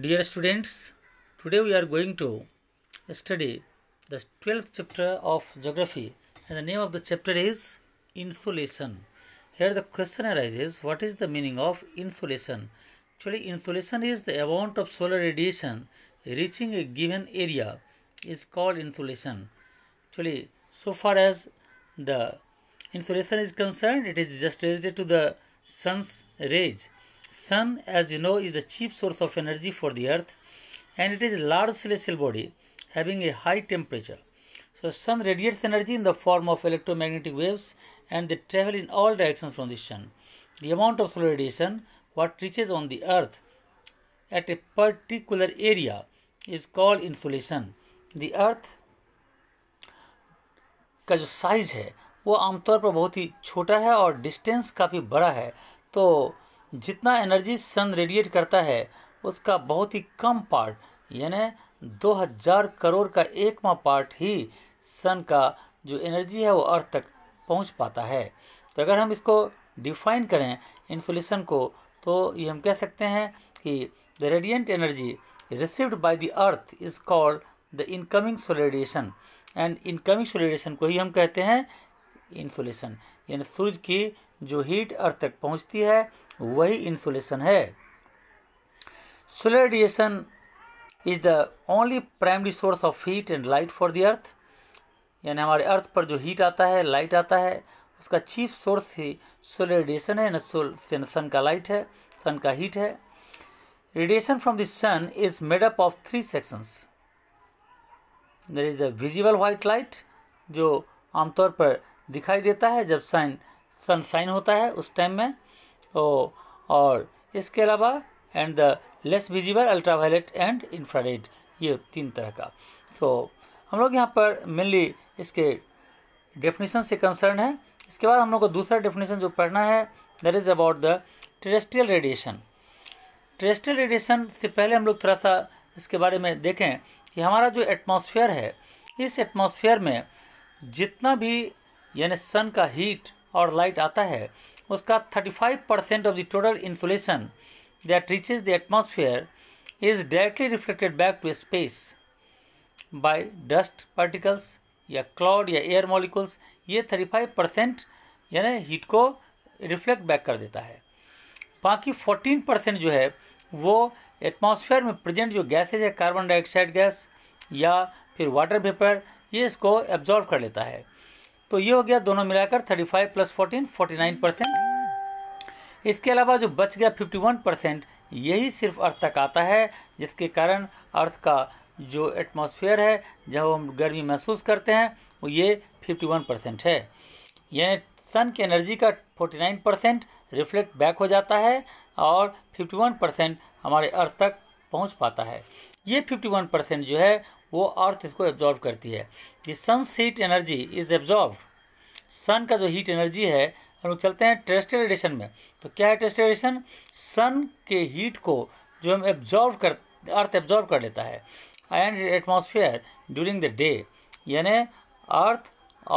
Dear students, today we are going to study the 12th chapter of geography and the name of the chapter is insulation. Here the question arises what is the meaning of insulation? Actually insulation is the amount of solar radiation reaching a given area is called insulation. Actually so far as the insulation is concerned it is just related to the sun's rays Sun, as you know, is the chief source of energy for the Earth and it is a large celestial body having a high temperature. So Sun radiates energy in the form of electromagnetic waves and they travel in all directions from the Sun. The amount of solar radiation what reaches on the Earth at a particular area is called insulation. The Earth का जो size है वो आमतौर पर बहुत ही छोटा है और डिस्टेंस काफ़ी बड़ा है तो जितना एनर्जी सन रेडिएट करता है उसका बहुत ही कम पार्ट यानी 2000 करोड़ का एकमा पार्ट ही सन का जो एनर्जी है वो अर्थ तक पहुंच पाता है तो अगर हम इसको डिफाइन करें इन्फ्लेशन को तो ये हम कह सकते हैं कि the radiant energy received by the earth is called the incoming solar radiation and incoming solar radiation को ही हम कहते हैं इन्फ्लेशन यानी सूर्य की जो हीट अर्थ तक पहुंचती है वही इंसुलेशन है solar radiation is the only primary source of heat and light for the earth यानी हमारे अर्थ पर जो हीट आता है लाइट आता है उसका चीफ सोर्स ही सोलर रेडिएशन है न सन का लाइट है सन का हीट है radiation from the sun is made up of three sections there is the visible white light जो आमतौर पर दिखाई देता है जब साइन सनशाइन होता है उस टाइम में ओ, तो, और इसके अलावा and the less visible ultraviolet and infrared ये तीन तरह का तो so, हम लोग यहाँ पर मेनली इसके डेफिनेशन से कंसर्न है इसके बाद हम लोग को दूसरा डेफिनेशन जो पढ़ना है that is about the terrestrial radiation terrestrial radiation से पहले हम लोग थोड़ा सा इसके बारे में देखें कि हमारा जो एटमॉस्फेयर है इस एटमॉस्फेयर में जितना भी यानी सन का हीट और लाइट आता है उसका 35 percent of the total insolation that reaches the atmosphere is directly reflected back to space by dust particles या क्लाउड या एयर मॉलिकल्स ये 35 परसेंट यानी हीट को रिफ्लेक्ट बैक कर देता है बाकी 14 परसेंट जो है वो एटमोसफियर में प्रजेंट जो गैसेज है कार्बन डाइऑक्साइड गैस या फिर वाटर वेपर ये इसको एब्जॉर्व कर लेता है तो ये हो गया दोनों मिलाकर thirty five plus fourteen forty nine percent इसके अलावा जो बच गया फिफ्टी वन परसेंट यही सिर्फ अर्थ तक आता है जिसके कारण अर्थ का जो एटमॉस्फेयर है जब हम गर्मी महसूस करते हैं वो ये 51 परसेंट है यानी सन की एनर्जी का 49 परसेंट रिफ्लेक्ट बैक हो जाता है और 51 परसेंट हमारे अर्थ तक पहुँच पाता है ये वन परसेंट जो है वो अर्थ इसको एब्जॉर्ब करती है ये sun's heat energy is absorb sun का जो हीट एनर्जी है हम लोग चलते हैं टेस्टर रेडिएशन में तो क्या है टेस्टर एडिशन सन के हीट को जो हम एब्जॉर्ब कर अर्थ एब्जॉर्ब कर लेता है and atmosphere during the day यानी अर्थ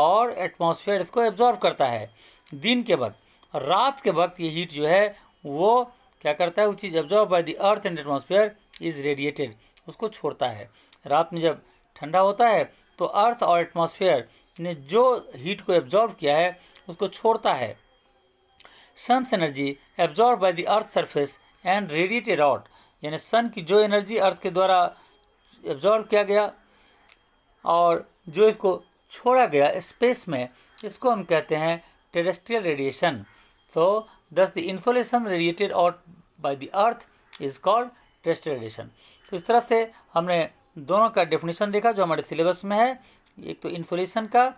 और एटमोसफियर इसको एब्जॉर्व करता है दिन के वक्त रात के वक्त ये हीट जो है वो क्या करता है वो चीज़ absorb by the earth and atmosphere is radiated उसको छोड़ता है रात में जब ठंडा होता है तो अर्थ और एटमॉस्फेयर ने जो हीट को एब्जॉर्ब किया है उसको छोड़ता है sun's energy absorb by the earth surface and radiated out यानी सन की जो एनर्जी अर्थ के द्वारा एब्जॉर्ब किया गया और जो इसको छोड़ा गया स्पेस में इसको हम कहते हैं टेरेस्ट्रियल रेडिएशन तो thus the insolation radiated out by the earth is called terrestrial radiation तो इस तरह से हमने दोनों का डेफिनेशन देखा जो हमारे सिलेबस में है एक तो इंसोलेशन का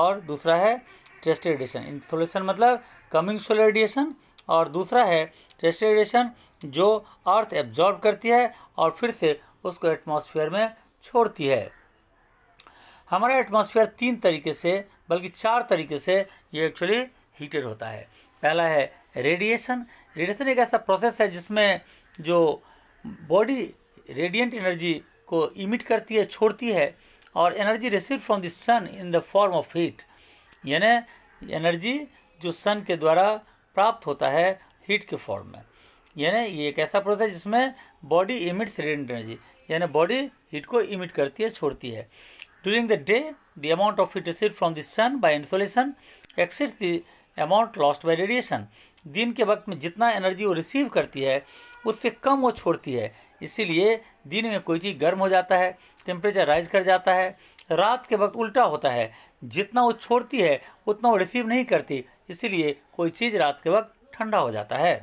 और दूसरा है टेस्ट रेडिएशन इंसोलेशन मतलब कमिंग सोलर रेडिएशन और दूसरा है टेस्ट रेडिएशन जो अर्थ एब्जॉर्ब करती है और फिर से उसको एटमॉस्फेयर में छोड़ती है हमारा एटमॉस्फेयर तीन तरीके से बल्कि चार तरीके से ये एक्चुअली हीटेड होता है पहला है रेडिएशन रेडिएशन एक ऐसा प्रोसेस है जिसमें जो बॉडी रेडिएंट एनर्जी को इमिट करती है छोड़ती है और energy receive from the sun in the form of heat यानी एनर्जी जो सन के द्वारा प्राप्त होता है हीट के फॉर्म में यानी ये एक ऐसा प्रोसेस है जिसमें बॉडी इमिट्स रेडिएंट एनर्जी यानी बॉडी हीट को इमिट करती है छोड़ती है during the day the amount of heat receive from the sun by insolation excess the amount lost by radiation दिन के वक्त में जितना एनर्जी वो रिसीव करती है उससे कम वो छोड़ती है इसीलिए दिन में कोई चीज़ गर्म हो जाता है टेम्परेचर राइज कर जाता है रात के वक्त उल्टा होता है जितना वो छोड़ती है उतना वो रिसीव नहीं करती इसीलिए कोई चीज़ रात के वक्त ठंडा हो जाता है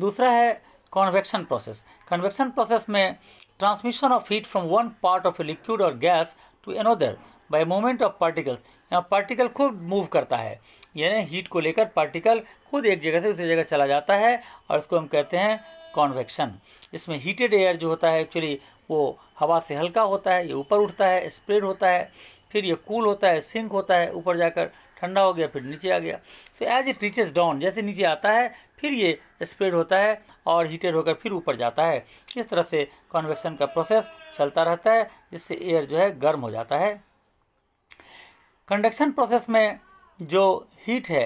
दूसरा है कॉन्वेक्शन प्रोसेस कन्वेक्शन प्रोसेस में transmission of heat from one part of a liquid और gas to another by movement of particles particle खुद मूव करता है यानी हीट को लेकर पार्टिकल खुद एक जगह से दूसरी जगह चला जाता है और इसको हम कहते हैं कॉन्वेक्शन इसमें हीटेड एयर जो होता है एक्चुअली वो हवा से हल्का होता है ये ऊपर उठता है स्प्रेड होता है फिर ये कूल होता है सिंक होता है ऊपर जाकर ठंडा हो गया फिर नीचे आ गया so as it reaches down जैसे नीचे आता है फिर ये स्प्रेड होता है और हीटेड होकर फिर ऊपर जाता है इस तरह से कॉन्वेक्शन का प्रोसेस चलता रहता है जिससे एयर जो है गर्म हो जाता है कंडक्शन प्रोसेस में जो हीट है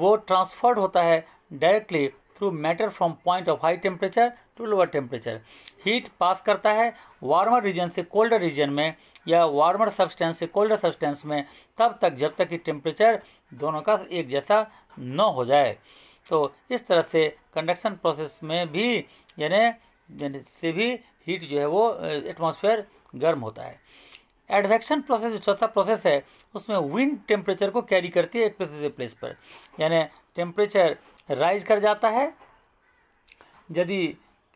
वो ट्रांसफर्ड होता है directly through matter from point of high temperature to lower temperature heat pass करता है वार्मर रीजन से कोल्डर रीजन में या वार्मर सब्सटेंस से कोल्डर सब्सटेंस में तब तक जब तक कि टेम्परेचर दोनों का एक जैसा न हो जाए तो इस तरह से कंडक्शन प्रोसेस में भी यानी से भी हीट जो है वो एटमॉस्फेयर गर्म होता है एडवेक्शन प्रोसेस जो चौथा प्रोसेस है उसमें विंड टेम्परेचर को कैरी करती है एक प्लेस से प्लेस पर यानी टेम्परेचर राइज कर जाता है यदि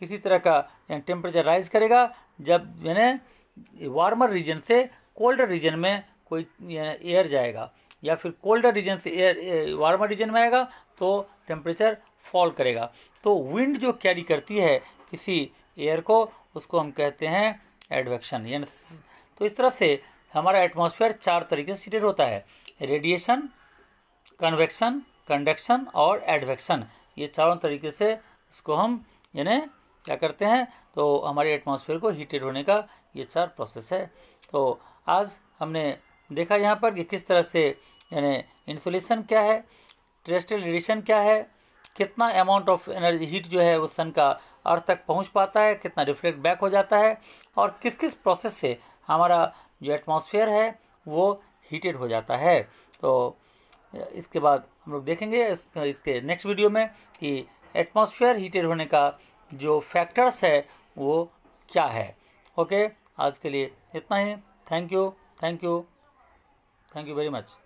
किसी तरह का टेम्परेचर राइज करेगा जब यानी वार्मर रीजन से कोल्डर रीजन में कोई एयर जाएगा या फिर कोल्डर रीजन से एयर वार्मर रीजन में आएगा तो टेम्परेचर फॉल करेगा तो विंड जो कैरी करती है किसी एयर को उसको हम कहते हैं एडवेक्शन यानी तो इस तरह से हमारा एटमॉस्फेयर चार तरीके से सीटेड होता है रेडिएशन कन्वेक्शन कंडक्शन और एडवेक्शन ये चारों तरीके से इसको हम यानी क्या करते हैं तो हमारे एटमॉस्फेयर को हीटेड होने का ये चार प्रोसेस है तो आज हमने देखा यहाँ पर कि किस तरह से यानी इन्फ्लेशन क्या है ट्रेस्टल रेडिएशन क्या है कितना अमाउंट ऑफ एनर्जी हीट जो है वो सन का अर्थ तक पहुँच पाता है कितना रिफ्लेक्ट बैक हो जाता है और किस किस प्रोसेस से हमारा जो एटमॉस्फेयर है वो हीटेड हो जाता है तो इसके बाद हम लोग देखेंगे इसके नेक्स्ट वीडियो में कि एटमॉस्फेयर हीटेड होने का जो फैक्टर्स है वो क्या है ओके आज के लिए इतना ही thank you thank you thank you very much